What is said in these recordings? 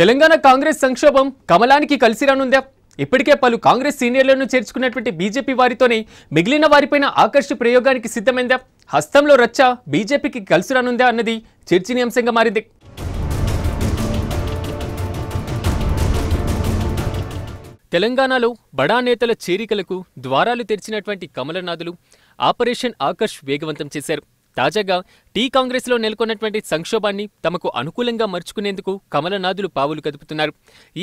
తెలంగాణ కాంగ్రెస్ సంక్షోభం కమలానికి కలిసి రానుందా ఇప్పటికే పలు కాంగ్రెస్ సీనియర్లను చేర్చుకున్నటువంటి బీజేపీ వారితోనే మిగిలిన వారిపైన ఆకర్ష ప్రయోగానికి సిద్ధమైందా హస్తంలో రచ్చ బీజేపీకి కలిసి రానుందా అన్నది చర్చనీయాంశంగా మారింది తెలంగాణలో బడా నేతల చేరికలకు ద్వారాలు తెరిచినటువంటి కమలనాథులు ఆపరేషన్ ఆకర్ష్ వేగవంతం చేశారు తాజాగా టీ కాంగ్రెస్లో నెలకొన్నటువంటి సంక్షోభాన్ని తమకు అనుకూలంగా మర్చుకునేందుకు కమలనాథులు పావులు కదుపుతున్నారు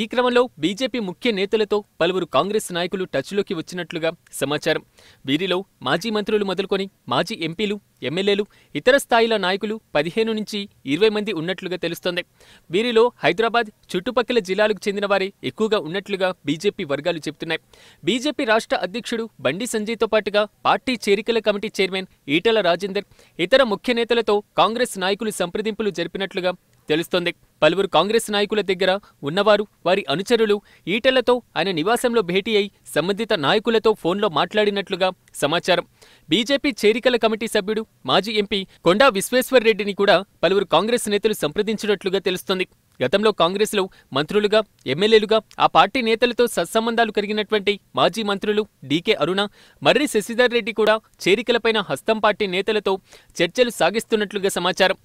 ఈ క్రమంలో బీజేపీ ముఖ్య నేతలతో పలువురు కాంగ్రెస్ నాయకులు టచ్లోకి వచ్చినట్లుగా సమాచారం వీరిలో మాజీ మంత్రులు మొదలుకొని మాజీ ఎంపీలు ఎమ్మెల్యేలు ఇతర స్థాయిల నాయకులు పదిహేను నుంచి ఇరవై మంది ఉన్నట్లుగా తెలుస్తోంది వీరిలో హైదరాబాద్ చుట్టుపక్కల జిల్లాలకు చెందిన వారే ఎక్కువగా ఉన్నట్లుగా బీజేపీ వర్గాలు చెబుతున్నాయి బీజేపీ రాష్ట్ర అధ్యక్షుడు బండి సంజయ్తో పాటుగా పార్టీ చేరికల కమిటీ చైర్మన్ ఈటల రాజేందర్ ఇతర ముఖ్య నేతలతో కాంగ్రెస్ నాయకులు సంప్రదింపులు జరిపినట్లుగా తెలుస్తోంది పలువురు కాంగ్రెస్ నాయకుల దగ్గర ఉన్నవారు వారి అనుచరులు ఈటలతో ఆయన నివాసంలో భేటీ అయి సంబంధిత నాయకులతో ఫోన్లో మాట్లాడినట్లుగా సమాచారం బీజేపీ చేరికల కమిటీ సభ్యుడు మాజీ ఎంపీ కొండా రెడ్డిని కూడా పలువురు కాంగ్రెస్ నేతలు సంప్రదించినట్లుగా తెలుస్తోంది గతంలో కాంగ్రెస్లో మంత్రులుగా ఎమ్మెల్యేలుగా ఆ పార్టీ నేతలతో సత్సంబంధాలు కలిగినటువంటి మాజీ మంత్రులు డీకే అరుణ మర్రి శశిధర్ రెడ్డి కూడా చేరికలపైన హస్తం పార్టీ నేతలతో చర్చలు సాగిస్తున్నట్లుగా సమాచారం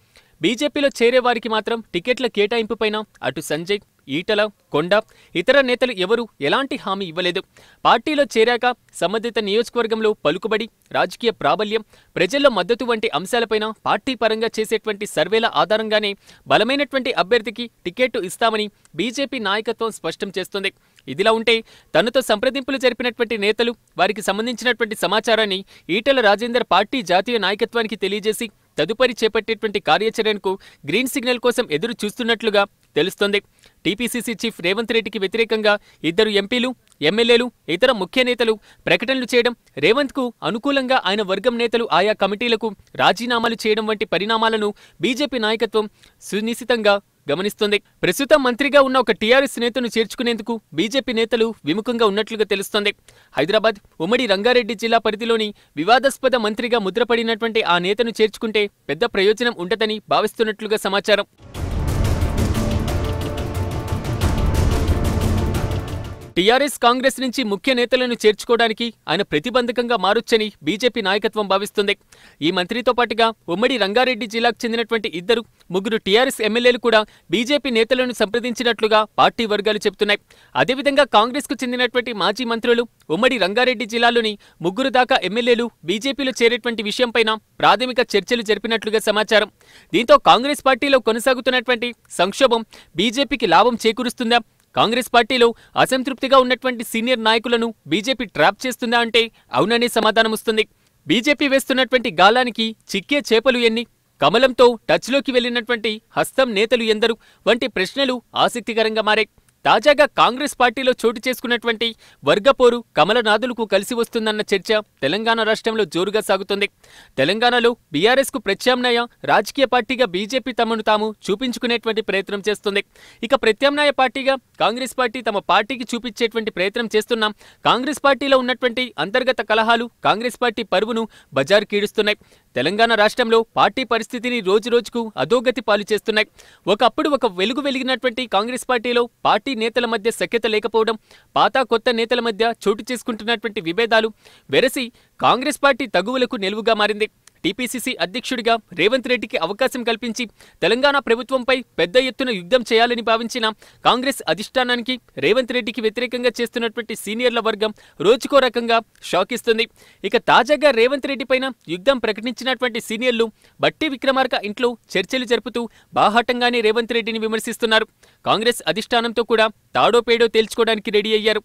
బీజేపీలో చేరే వారికి మాత్రం టికెట్ల కేటాయింపుపైన అటు సంజయ్ ఈటల కొండ ఇతర నేతలు ఎవరూ ఎలాంటి హామీ ఇవ్వలేదు పార్టీలో చేరాక సంబంధిత నియోజకవర్గంలో పలుకుబడి రాజకీయ ప్రాబల్యం ప్రజల్లో మద్దతు వంటి అంశాలపైన పార్టీ పరంగా చేసేటువంటి సర్వేల ఆధారంగానే బలమైనటువంటి అభ్యర్థికి టికెట్టు ఇస్తామని బీజేపీ నాయకత్వం స్పష్టం చేస్తుంది ఇదిలా ఉంటే తనతో సంప్రదింపులు జరిపినటువంటి నేతలు వారికి సంబంధించినటువంటి సమాచారాన్ని ఈటల రాజేందర్ పార్టీ జాతీయ నాయకత్వానికి తెలియజేసి తదుపరి చేపట్టేటువంటి కార్యాచరణకు గ్రీన్ సిగ్నల్ కోసం ఎదురు చూస్తున్నట్లుగా తెలుస్తోంది టీపీసీసీ చీఫ్ రేవంత్ రెడ్డికి వ్యతిరేకంగా ఇద్దరు ఎంపీలు ఎమ్మెల్యేలు ఇతర ముఖ్య నేతలు ప్రకటనలు చేయడం రేవంత్కు అనుకూలంగా ఆయన వర్గం నేతలు ఆయా కమిటీలకు రాజీనామాలు చేయడం వంటి పరిణామాలను బీజేపీ నాయకత్వం సునిశ్చితంగా గమనిస్తోంది ప్రస్తుతం మంత్రిగా ఉన్న ఒక టీఆర్ఎస్ నేతను చేర్చుకునేందుకు బీజేపీ నేతలు విముఖంగా ఉన్నట్లుగా తెలుస్తోంది హైదరాబాద్ ఉమ్మడి రంగారెడ్డి జిల్లా పరిధిలోని వివాదాస్పద మంత్రిగా ముద్రపడినటువంటి ఆ నేతను చేర్చుకుంటే పెద్ద ప్రయోజనం ఉండదని భావిస్తున్నట్లుగా సమాచారం టీఆర్ఎస్ కాంగ్రెస్ నుంచి ముఖ్య నేతలను చేర్చుకోవడానికి ఆయన ప్రతిబంధకంగా మారొచ్చని బీజేపీ నాయకత్వం భావిస్తుంది ఈ మంత్రితో పాటుగా ఉమ్మడి రంగారెడ్డి జిల్లాకు చెందినటువంటి ఇద్దరు ముగ్గురు టీఆర్ఎస్ ఎమ్మెల్యేలు కూడా బీజేపీ నేతలను సంప్రదించినట్లుగా పార్టీ వర్గాలు చెబుతున్నాయి అదేవిధంగా కాంగ్రెస్కు చెందినటువంటి మాజీ మంత్రులు ఉమ్మడి రంగారెడ్డి జిల్లాలోని ముగ్గురు దాకా ఎమ్మెల్యేలు బీజేపీలో చేరేటువంటి విషయంపైన ప్రాథమిక చర్చలు జరిపినట్లుగా సమాచారం దీంతో కాంగ్రెస్ పార్టీలో కొనసాగుతున్నటువంటి సంక్షోభం బీజేపీకి లాభం చేకూరుస్తుందా కాంగ్రెస్ పార్టీలో అసంతృప్తిగా ఉన్నటువంటి సీనియర్ నాయకులను బీజేపీ ట్రాప్ చేస్తుందా అంటే అవుననే వస్తుంది బీజేపీ వేస్తున్నటువంటి గాలానికి చిక్కే చేపలు ఎన్ని కమలంతో టచ్లోకి వెళ్లినటువంటి హస్తం నేతలు ఎందరు వంటి ప్రశ్నలు ఆసక్తికరంగా మారాయి తాజాగా కాంగ్రెస్ పార్టీలో చోటు చేసుకున్నటువంటి వర్గపోరు కమలనాథులకు కలిసి వస్తుందన్న చర్చ తెలంగాణ రాష్ట్రంలో జోరుగా సాగుతుంది తెలంగాణలో బీఆర్ఎస్కు ప్రత్యామ్నాయ రాజకీయ పార్టీగా బీజేపీ తమను తాము చూపించుకునేటువంటి ప్రయత్నం చేస్తుంది ఇక ప్రత్యామ్నాయ పార్టీగా కాంగ్రెస్ పార్టీ తమ పార్టీకి చూపించేటువంటి ప్రయత్నం చేస్తున్నాం కాంగ్రెస్ పార్టీలో ఉన్నటువంటి అంతర్గత కలహాలు కాంగ్రెస్ పార్టీ పరువును బజారు కీడుస్తున్నాయి తెలంగాణ రాష్ట్రంలో పార్టీ పరిస్థితిని రోజురోజుకు అధోగతి పాలు చేస్తున్నాయి ఒకప్పుడు ఒక వెలుగు వెలిగినటువంటి కాంగ్రెస్ పార్టీలో పార్టీ పార్టీ నేతల మధ్య సఖ్యత లేకపోవడం పాత కొత్త నేతల మధ్య చోటు చేసుకుంటున్నటువంటి విభేదాలు వెరసి కాంగ్రెస్ పార్టీ తగువులకు నిలువుగా మారింది టీపీసీసీ అధ్యక్షుడిగా రేవంత్ రెడ్డికి అవకాశం కల్పించి తెలంగాణ ప్రభుత్వంపై పెద్ద ఎత్తున యుద్ధం చేయాలని భావించిన కాంగ్రెస్ అధిష్టానానికి రేవంత్ రెడ్డికి వ్యతిరేకంగా చేస్తున్నటువంటి సీనియర్ల వర్గం రోజుకో రకంగా షాక్ ఇస్తుంది ఇక తాజాగా రేవంత్ రెడ్డిపైన యుద్ధం ప్రకటించినటువంటి సీనియర్లు బట్టి విక్రమార్క ఇంట్లో చర్చలు జరుపుతూ బాహాటంగానే రేవంత్ రెడ్డిని విమర్శిస్తున్నారు కాంగ్రెస్ అధిష్టానంతో కూడా తాడో పేడో తేల్చుకోవడానికి రెడీ అయ్యారు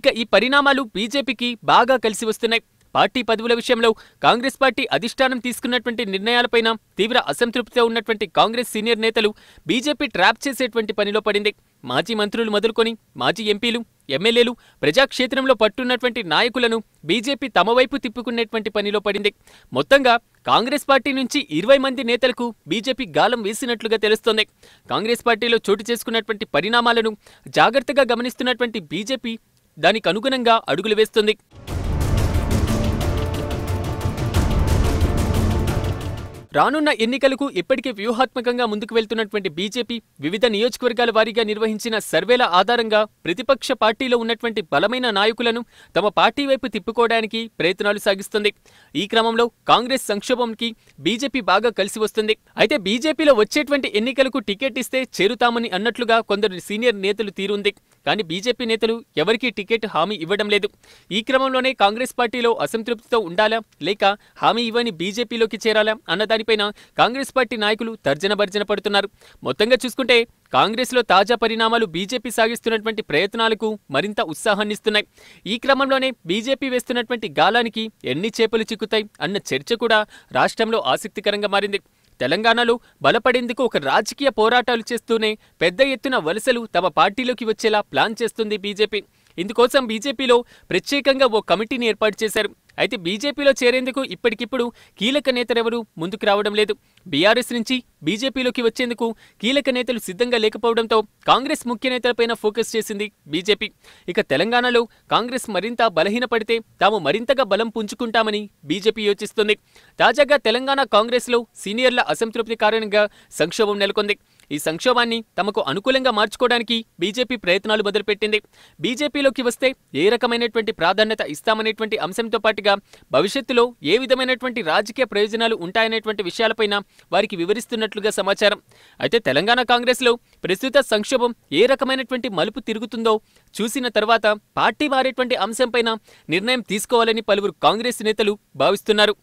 ఇక ఈ పరిణామాలు బీజేపీకి బాగా కలిసి వస్తున్నాయి పార్టీ పదవుల విషయంలో కాంగ్రెస్ పార్టీ అధిష్టానం తీసుకున్నటువంటి నిర్ణయాలపైన తీవ్ర అసంతృప్తితో ఉన్నటువంటి కాంగ్రెస్ సీనియర్ నేతలు బీజేపీ ట్రాప్ చేసేటువంటి పనిలో పడింది మాజీ మంత్రులు మొదలుకొని మాజీ ఎంపీలు ఎమ్మెల్యేలు ప్రజాక్షేత్రంలో పట్టున్నటువంటి నాయకులను బీజేపీ తమ వైపు తిప్పుకునేటువంటి పనిలో పడింది మొత్తంగా కాంగ్రెస్ పార్టీ నుంచి ఇరవై మంది నేతలకు బీజేపీ గాలం వేసినట్లుగా తెలుస్తోంది కాంగ్రెస్ పార్టీలో చోటు చేసుకున్నటువంటి పరిణామాలను జాగ్రత్తగా గమనిస్తున్నటువంటి బీజేపీ దానికి అనుగుణంగా అడుగులు వేస్తుంది రానున్న ఎన్నికలకు ఇప్పటికే వ్యూహాత్మకంగా ముందుకు వెళ్తున్నటువంటి బీజేపీ వివిధ నియోజకవర్గాల వారీగా నిర్వహించిన సర్వేల ఆధారంగా ప్రతిపక్ష పార్టీలో ఉన్నటువంటి బలమైన నాయకులను తమ పార్టీ వైపు తిప్పుకోవడానికి ప్రయత్నాలు సాగిస్తుంది ఈ క్రమంలో కాంగ్రెస్ సంక్షోభంకి బీజేపీ బాగా కలిసి వస్తుంది అయితే బీజేపీలో వచ్చేటువంటి ఎన్నికలకు టికెట్ ఇస్తే చేరుతామని అన్నట్లుగా కొందరు సీనియర్ నేతలు తీరుంది కానీ బీజేపీ నేతలు ఎవరికీ టికెట్ హామీ ఇవ్వడం లేదు ఈ క్రమంలోనే కాంగ్రెస్ పార్టీలో అసంతృప్తితో ఉండాలా లేక హామీ ఇవ్వని బీజేపీలోకి చేరాలా అన్నదాని తేలిపోయిన కాంగ్రెస్ పార్టీ నాయకులు తర్జన భర్జన పడుతున్నారు మొత్తంగా చూసుకుంటే కాంగ్రెస్లో తాజా పరిణామాలు బీజేపీ సాగిస్తున్నటువంటి ప్రయత్నాలకు మరింత ఉత్సాహాన్నిస్తున్నాయి ఈ క్రమంలోనే బీజేపీ వేస్తున్నటువంటి గాలానికి ఎన్ని చేపలు చిక్కుతాయి అన్న చర్చ కూడా రాష్ట్రంలో ఆసక్తికరంగా మారింది తెలంగాణలో బలపడేందుకు ఒక రాజకీయ పోరాటాలు చేస్తూనే పెద్ద ఎత్తున వలసలు తమ పార్టీలోకి వచ్చేలా ప్లాన్ చేస్తుంది బీజేపీ ఇందుకోసం బీజేపీలో ప్రత్యేకంగా ఓ కమిటీని ఏర్పాటు చేశారు అయితే బీజేపీలో చేరేందుకు ఇప్పటికిప్పుడు కీలక నేతలెవరూ ముందుకు రావడం లేదు బీఆర్ఎస్ నుంచి బీజేపీలోకి వచ్చేందుకు కీలక నేతలు సిద్ధంగా లేకపోవడంతో కాంగ్రెస్ ముఖ్య నేతలపైన ఫోకస్ చేసింది బీజేపీ ఇక తెలంగాణలో కాంగ్రెస్ మరింత బలహీనపడితే తాము మరింతగా బలం పుంజుకుంటామని బీజేపీ యోచిస్తుంది తాజాగా తెలంగాణ కాంగ్రెస్లో సీనియర్ల అసంతృప్తి కారణంగా సంక్షోభం నెలకొంది ఈ సంక్షోభాన్ని తమకు అనుకూలంగా మార్చుకోవడానికి బీజేపీ ప్రయత్నాలు మొదలుపెట్టింది బీజేపీలోకి వస్తే ఏ రకమైనటువంటి ప్రాధాన్యత ఇస్తామనేటువంటి అంశంతో పాటుగా భవిష్యత్తులో ఏ విధమైనటువంటి రాజకీయ ప్రయోజనాలు ఉంటాయనేటువంటి విషయాలపైన వారికి వివరిస్తున్నట్లుగా సమాచారం అయితే తెలంగాణ కాంగ్రెస్లో ప్రస్తుత సంక్షోభం ఏ రకమైనటువంటి మలుపు తిరుగుతుందో చూసిన తర్వాత పార్టీ మారేటువంటి అంశంపైన నిర్ణయం తీసుకోవాలని పలువురు కాంగ్రెస్ నేతలు భావిస్తున్నారు